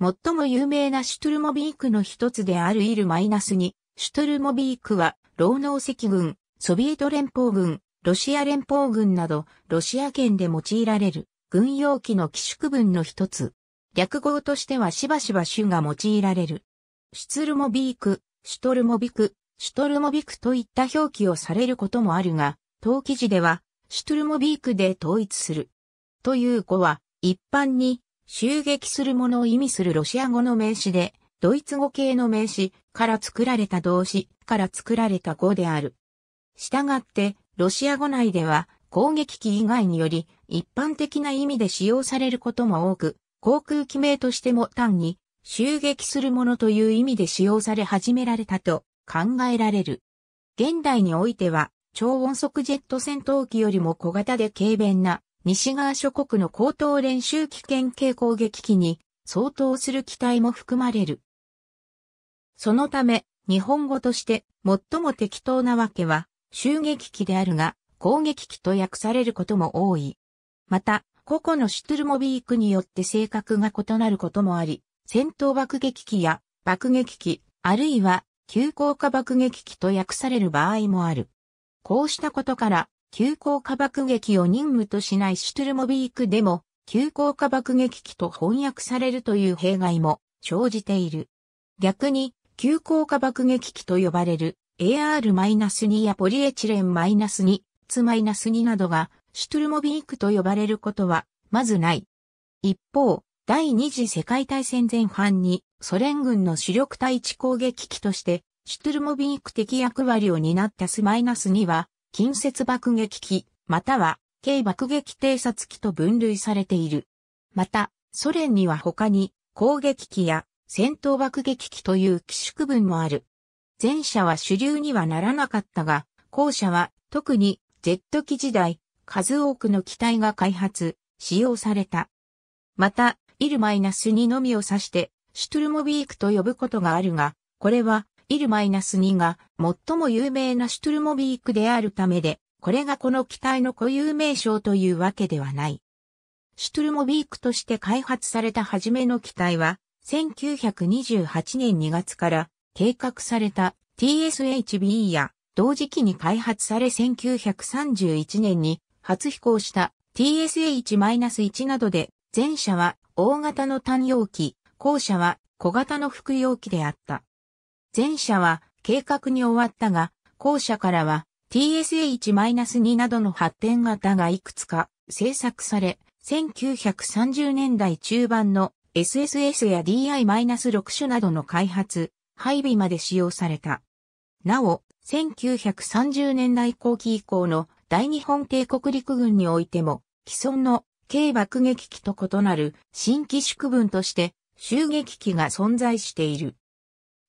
最も有名なシュトルモビークの一つであるイルマイナスに、シュトルモビークは、労農赤軍、ソビエト連邦軍、ロシア連邦軍など、ロシア圏で用いられる、軍用機の寄宿分の一つ。略語としてはしばしば種が用いられる。シュトルモビーク、シュトルモビク、シュトルモビクといった表記をされることもあるが、当記事では、シュトルモビークで統一する。という語は、一般に、襲撃するものを意味するロシア語の名詞で、ドイツ語系の名詞から作られた動詞から作られた語である。したがって、ロシア語内では攻撃機以外により一般的な意味で使用されることも多く、航空機名としても単に襲撃するものという意味で使用され始められたと考えられる。現代においては超音速ジェット戦闘機よりも小型で軽便な西側諸国の高等練習危険系攻撃機に相当する機体も含まれる。そのため、日本語として最も適当なわけは、襲撃機であるが、攻撃機と訳されることも多い。また、個々のシュトゥルモビークによって性格が異なることもあり、戦闘爆撃機や爆撃機、あるいは急降下爆撃機と訳される場合もある。こうしたことから、急降下爆撃を任務としないシュトゥルモビークでも、急降下爆撃機と翻訳されるという弊害も生じている。逆に、急降下爆撃機と呼ばれる AR-2 やポリエチレン -2、2などがシュトゥルモビークと呼ばれることはまずない。一方、第二次世界大戦前半にソ連軍の主力対地攻撃機としてシュトゥルモビーク的役割を担ったスマイナスには近接爆撃機、または軽爆撃偵察機と分類されている。また、ソ連には他に攻撃機や戦闘爆撃機という機種区分もある。前者は主流にはならなかったが、後者は特にジェット機時代、数多くの機体が開発、使用された。また、イルマイナス2のみを指して、シュトゥルモビークと呼ぶことがあるが、これはイル -2 が最も有名なシュトゥルモビークであるためで、これがこの機体の固有名称というわけではない。シュトゥルモビークとして開発された初めの機体は、1928年2月から計画された TSHB や同時期に開発され1931年に初飛行した TSH-1 などで前者は大型の単容器、後者は小型の副容器であった。前者は計画に終わったが、後者からは TSH-2 などの発展型がいくつか制作され、1930年代中盤の SSS や DI-6 種などの開発、配備まで使用された。なお、1930年代後期以降の大日本帝国陸軍においても、既存の軽爆撃機と異なる新機種区分として、襲撃機が存在している。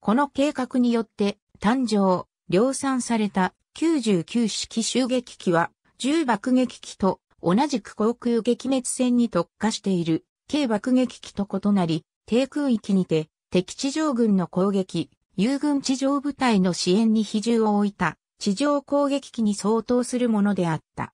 この計画によって誕生、量産された99式襲撃機は10爆撃機と同じく航空撃滅戦に特化している軽爆撃機と異なり、低空域にて敵地上軍の攻撃、友軍地上部隊の支援に比重を置いた地上攻撃機に相当するものであった。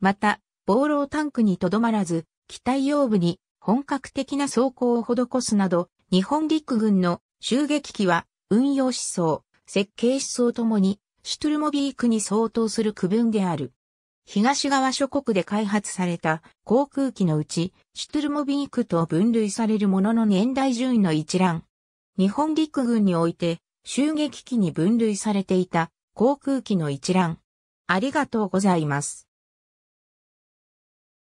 また、防漏タンクにとどまらず、機体用部に本格的な装甲を施すなど、日本陸軍の襲撃機は、運用思想、設計思想ともに、シュトゥルモビークに相当する区分である。東側諸国で開発された航空機のうち、シュトゥルモビークと分類されるものの年代順位の一覧。日本陸軍において、襲撃機に分類されていた航空機の一覧。ありがとうございます。